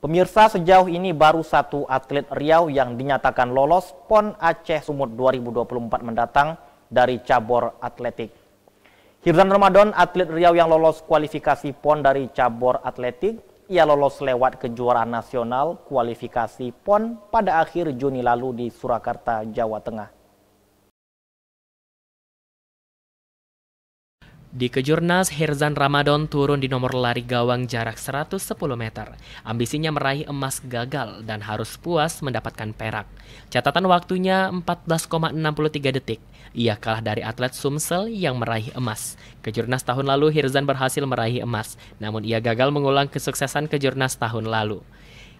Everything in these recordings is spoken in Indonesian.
Pemirsa sejauh ini baru satu atlet Riau yang dinyatakan lolos PON Aceh Sumut 2024 mendatang dari cabur atletik. Hirzan Ramadan, atlet Riau yang lolos kualifikasi PON dari cabur atletik, ia lolos lewat kejuaraan nasional kualifikasi PON pada akhir Juni lalu di Surakarta, Jawa Tengah. Di kejurnas, Herzan Ramadan turun di nomor lari gawang jarak 110 meter. Ambisinya meraih emas gagal dan harus puas mendapatkan perak. Catatan waktunya 14,63 detik. Ia kalah dari atlet Sumsel yang meraih emas. Kejurnas tahun lalu, Herzan berhasil meraih emas, namun ia gagal mengulang kesuksesan kejurnas tahun lalu.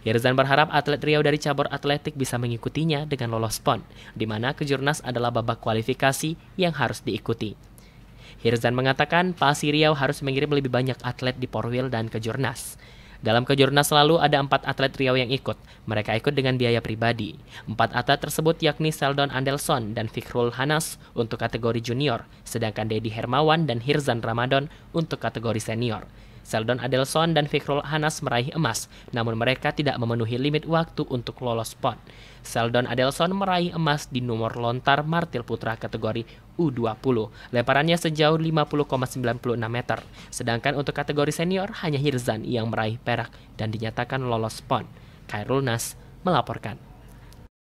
Herzan berharap atlet Riau dari cabur atletik bisa mengikutinya dengan lolos PON, di mana kejurnas adalah babak kualifikasi yang harus diikuti. Hirzan mengatakan Riau harus mengirim lebih banyak atlet di Porwil dan Kejurnas. Dalam kejurnas selalu ada empat atlet Riau yang ikut. Mereka ikut dengan biaya pribadi. Empat atlet tersebut yakni Seldon Andelson dan Fikrul Hanas untuk kategori junior, sedangkan Dedi Hermawan dan Hirzan Ramadan untuk kategori senior. Seldon Adelson dan Fikrul Hanas meraih emas, namun mereka tidak memenuhi limit waktu untuk lolos pon. Seldon Adelson meraih emas di nomor lontar martil putra kategori U20. Lemparannya sejauh 50,96 meter. Sedangkan untuk kategori senior hanya Hirzan yang meraih perak dan dinyatakan lolos pon. Kairul Nas melaporkan.